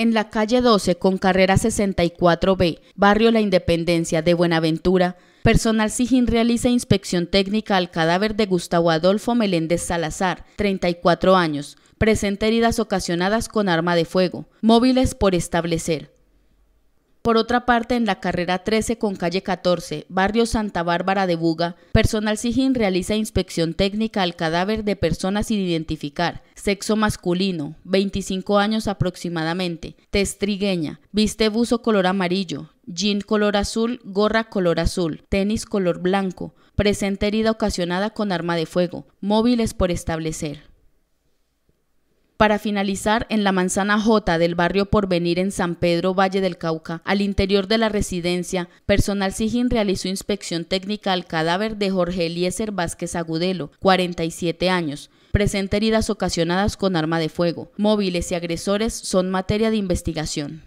En la calle 12 con carrera 64B, barrio La Independencia de Buenaventura, personal SIGIN realiza inspección técnica al cadáver de Gustavo Adolfo Meléndez Salazar, 34 años, presenta heridas ocasionadas con arma de fuego, móviles por establecer. Por otra parte, en la carrera 13 con calle 14, barrio Santa Bárbara de Buga, personal SIGIN realiza inspección técnica al cadáver de personas sin identificar, sexo masculino, 25 años aproximadamente, testrigueña, viste buzo color amarillo, jean color azul, gorra color azul, tenis color blanco, presente herida ocasionada con arma de fuego, móviles por establecer para finalizar en la manzana J del barrio Porvenir en San Pedro, Valle del Cauca. Al interior de la residencia, personal SIGIN realizó inspección técnica al cadáver de Jorge Eliezer Vázquez Agudelo, 47 años. presente heridas ocasionadas con arma de fuego. Móviles y agresores son materia de investigación.